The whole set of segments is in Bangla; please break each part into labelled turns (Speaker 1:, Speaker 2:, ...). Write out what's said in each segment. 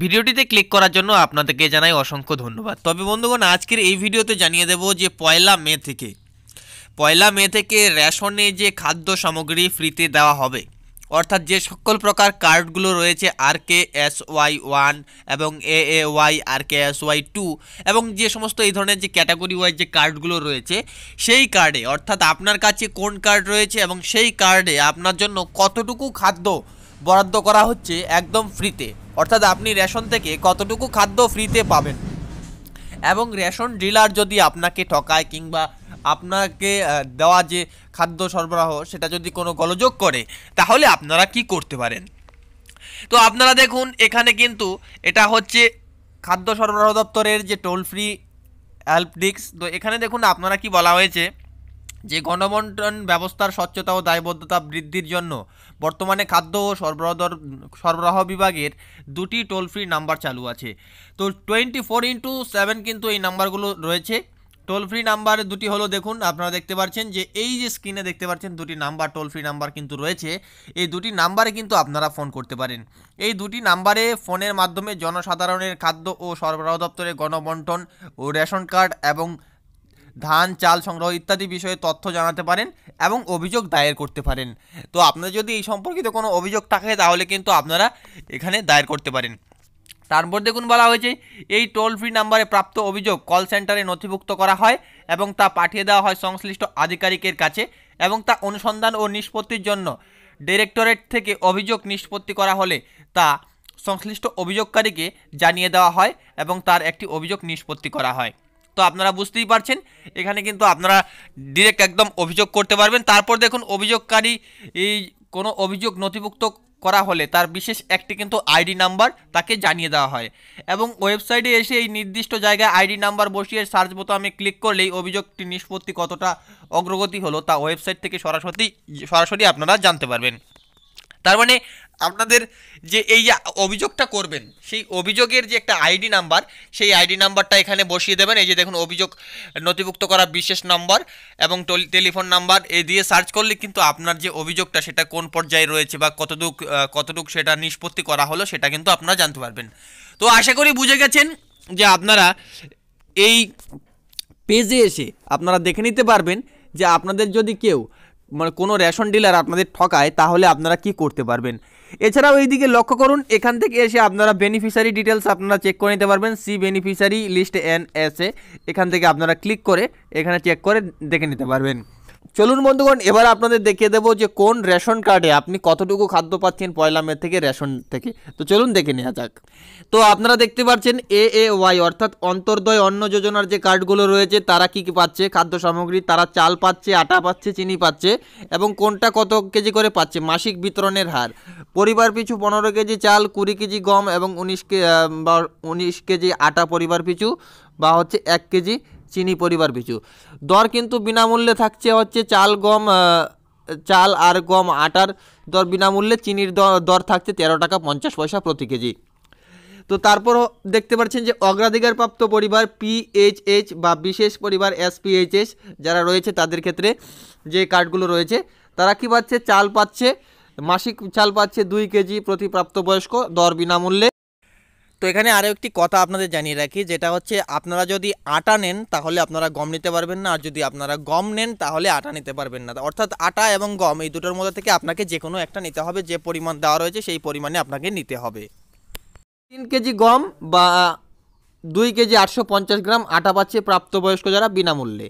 Speaker 1: ভিডিওটিতে ক্লিক করার জন্য আপনাদেরকে জানাই অসংখ্য ধন্যবাদ তবে বন্ধুগণ আজকের এই ভিডিওতে জানিয়ে দেব যে পয়লা মে থেকে পয়লা মে থেকে রেশনে যে খাদ্য সামগ্রী ফ্রিতে দেওয়া হবে অর্থাৎ যে সকল প্রকার কার্ডগুলো রয়েছে R K S Y one এবং A A Y R K S Y two এবং যে সমস্ত এই ধরনের যে ক্যাটাগরি ওয়াইজ যে কার্ডগুলো রয়েছে সেই কার্ডে অর্থাৎ আপনার কাছে কোন কার্ড রয়েছে এবং সেই কার্ডে আপনার জন্য কতটুকু খাদ্য বরাদ্দ করা হচ্ছে একদম ফ্রিতে অর্থাৎ আপনি রেশন থেকে কতটুকু খাদ্য ফ্রিতে পাবেন এবং রেশন ডিলার যদি আপনাকে ঠকায় কিংবা আপনাকে দেওয়া যে খাদ্য সরবরাহ সেটা যদি কোনো গলযোগ করে তাহলে আপনারা কি করতে পারেন তো আপনারা দেখুন এখানে কিন্তু এটা হচ্ছে খাদ্য সরবরাহ দপ্তরের যে টোল ফ্রি হেল্প ডিস্ক তো এখানে দেখুন আপনারা কি বলা হয়েছে যে গণবন্টন ব্যবস্থার স্বচ্ছতা ও দায়বদ্ধতা বৃদ্ধির জন্য বর্তমানে খাদ্য ও সরবরাহ সরবরাহ বিভাগের দুটি টোল ফ্রি নাম্বার চালু আছে তো টোয়েন্টি ফোর ইন্টু সেভেন কিন্তু এই নাম্বারগুলো রয়েছে টোল ফ্রি নাম্বার দুটি হলো দেখুন আপনারা দেখতে পাচ্ছেন যে এই যে স্ক্রিনে দেখতে পাচ্ছেন দুটি নাম্বার টোল ফ্রি নাম্বার কিন্তু রয়েছে এই দুটি নাম্বারে কিন্তু আপনারা ফোন করতে পারেন এই দুটি নাম্বারে ফোনের মাধ্যমে জনসাধারণের খাদ্য ও সরবরাহ দপ্তরের গণবন্টন ও রেশন কার্ড এবং ধান চাল সংগ্রহ ইত্যাদি বিষয়ে তথ্য জানাতে পারেন এবং অভিযোগ দায়ের করতে পারেন তো আপনারা যদি এই সম্পর্কিত কোনো অভিযোগ থাকে তাহলে কিন্তু আপনারা এখানে দায়ের করতে পারেন তারপর দেখুন বলা হয়েছে এই টোল ফ্রি নাম্বারে প্রাপ্ত অভিযোগ কল সেন্টারে নথিভুক্ত করা হয় এবং তা পাঠিয়ে দেওয়া হয় সংশ্লিষ্ট আধিকারিকের কাছে এবং তা অনুসন্ধান ও নিষ্পত্তির জন্য ডিরেক্টরেট থেকে অভিযোগ নিষ্পত্তি করা হলে তা সংশ্লিষ্ট অভিযোগকারীকে জানিয়ে দেওয়া হয় এবং তার একটি অভিযোগ নিষ্পত্তি করা হয় তো আপনারা বুঝতেই পারছেন এখানে কিন্তু আপনারা ডিরেক্ট একদম অভিযোগ করতে পারবেন তারপর দেখুন অভিযোগকারী এই কোনো অভিযোগ নথিভুক্ত করা হলে তার বিশেষ একটি কিন্তু আইডি নাম্বার তাকে জানিয়ে দেওয়া হয় এবং ওয়েবসাইটে এসে এই নির্দিষ্ট জায়গায় আইডি নাম্বার বসিয়ে সার্চ বোতামে ক্লিক করলেই অভিযোগটি নিষ্পত্তি কতটা অগ্রগতি হলো তা ওয়েবসাইট থেকে সরাসরি সরাসরি আপনারা জানতে পারবেন তার মানে আপনাদের যে এই অভিযোগটা করবেন সেই অভিযোগের যে একটা আইডি নাম্বার সেই আইডি নাম্বারটা এখানে বসিয়ে দেবেন এই যে দেখুন অভিযোগ নথিভুক্ত করা বিশেষ নম্বর এবং টেলিফোন নাম্বার এ দিয়ে সার্চ করলে কিন্তু আপনার যে অভিযোগটা সেটা কোন পর্যায়ে রয়েছে বা কতটুক কতটুক সেটা নিষ্পত্তি করা হলো সেটা কিন্তু আপনারা জানতে পারবেন তো আশা করি বুঝে গেছেন যে আপনারা এই পেজে এসে আপনারা দেখে নিতে পারবেন যে আপনাদের যদি কেউ মানে কোনো রেশন ডিলার আপনাদের ঠকায় তাহলে আপনারা কি করতে পারবেন এছাড়াও দিকে লক্ষ্য করুন এখান থেকে এসে আপনারা বেনিফিশিয়ারি ডিটেলস আপনারা চেক করে নিতে পারবেন সি beneficiary list N S A এখান থেকে আপনারা ক্লিক করে এখানে চেক করে দেখে নিতে পারবেন চলুন বন্ধুগণ এবার আপনাদের দেখিয়ে দেবো যে কোন রেশন কার্ডে আপনি কতটুকু খাদ্য পাচ্ছেন পয়লা মে থেকে রেশন থেকে তো চলুন দেখে নেওয়া যাক তো আপনারা দেখতে পাচ্ছেন এ এ ওয়াই অর্থাৎ অন্তর্দয় অন্ন যোজনার যে কার্ডগুলো রয়েছে তারা কি কী পাচ্ছে খাদ্য সামগ্রী তারা চাল পাচ্ছে আটা পাচ্ছে চিনি পাচ্ছে এবং কোনটা কত কেজি করে পাচ্ছে মাসিক বিতরণের হার পরিবার পিছু পনেরো কেজি চাল কুড়ি কেজি গম এবং উনিশ কে বা উনিশ কেজি আটা পরিবার পিছু বা হচ্ছে এক কেজি চিনি পরিবার পিছু দর কিন্তু বিনামূল্যে থাকছে হচ্ছে চাল গম চাল আর গম আটার দর বিনামূল্যে চিনির দর থাকছে তেরো টাকা পঞ্চাশ পয়সা প্রতি কেজি তো তারপর দেখতে পাচ্ছেন যে অগ্রাধিকার প্রাপ্ত পরিবার পিএইচএইচ বা বিশেষ পরিবার এসপিএইচএস যারা রয়েছে তাদের ক্ষেত্রে যে কার্ডগুলো রয়েছে তারা কি পাচ্ছে চাল পাচ্ছে মাসিক চাল পাচ্ছে দুই কেজি প্রতি প্রাপ্তবয়স্ক দর বিনামূল্যে তো এখানে আরও একটি কথা আপনাদের জানিয়ে রাখি যেটা হচ্ছে আপনারা যদি আটা নেন তাহলে আপনারা গম নিতে পারবেন না আর যদি আপনারা গম নেন তাহলে আটা নিতে পারবেন না অর্থাৎ আটা এবং গম এই দুটোর মধ্যে থেকে আপনাকে যে কোনো একটা নিতে হবে যে পরিমাণ দেওয়া রয়েছে সেই পরিমাণে আপনাকে নিতে হবে তিন কেজি গম বা দুই কেজি আটশো পঞ্চাশ গ্রাম আটা পাচ্ছে প্রাপ্তবয়স্ক যারা বিনামূল্যে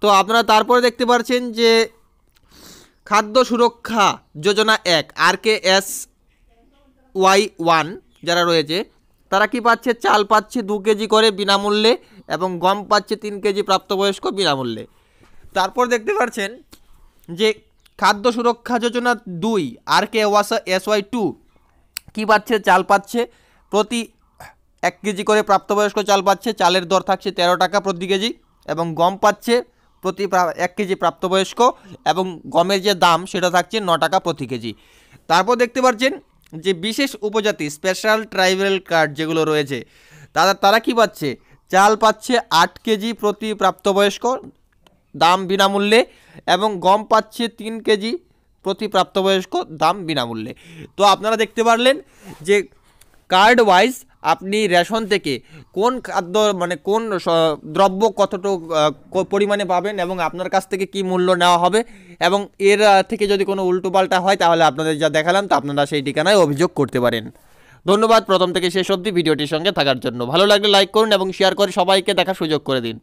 Speaker 1: তো আপনারা তারপরে দেখতে পাচ্ছেন যে খাদ্য সুরক্ষা যোজনা এক R K S Y one যারা রয়েছে তারা কি পাচ্ছে চাল পাচ্ছে দু কেজি করে বিনামূল্যে এবং গম পাচ্ছে তিন কেজি প্রাপ্তবয়স্ক বিনামূল্যে তারপর দেখতে পাচ্ছেন যে খাদ্য সুরক্ষা যোজনা দুই আর কে ওয়াসা এস ওয়াই টু কী পাচ্ছে চাল পাচ্ছে প্রতি এক কেজি করে প্রাপ্তবয়স্ক চাল পাচ্ছে চালের দর থাকছে তেরো টাকা প্রতি কেজি এবং গম পাচ্ছে প্রতি এক কেজি প্রাপ্তবয়স্ক এবং গমের যে দাম সেটা থাকছে ন টাকা প্রতি কেজি তারপর দেখতে পাচ্ছেন যে বিশেষ উপজাতি স্পেশাল ট্রাইবাল কার্ড যেগুলো রয়েছে তারা তারা কি পাচ্ছে চাল পাচ্ছে আট কেজি প্রতি প্রাপ্তবয়স্ক দাম বিনামূল্যে এবং গম পাচ্ছে তিন কেজি প্রতি প্রাপ্তবয়স্ক দাম বিনামূল্যে তো আপনারা দেখতে পারলেন যে কার্ড ওয়াইজ আপনি রেশন থেকে কোন খাদ্য মানে কোন দ্রব্য কতটুকু পরিমাণে পাবেন এবং আপনার কাছ থেকে কি মূল্য নেওয়া হবে এবং এর থেকে যদি কোনো উল্টোপাল্টা হয় তাহলে আপনাদের যা দেখালাম তো আপনারা সেই ঠিকানায় অভিযোগ করতে পারেন ধন্যবাদ প্রথম থেকে শেষ অবধি ভিডিওটির সঙ্গে থাকার জন্য ভালো লাগলে লাইক করুন এবং শেয়ার করে সবাইকে দেখার সুযোগ করে দিন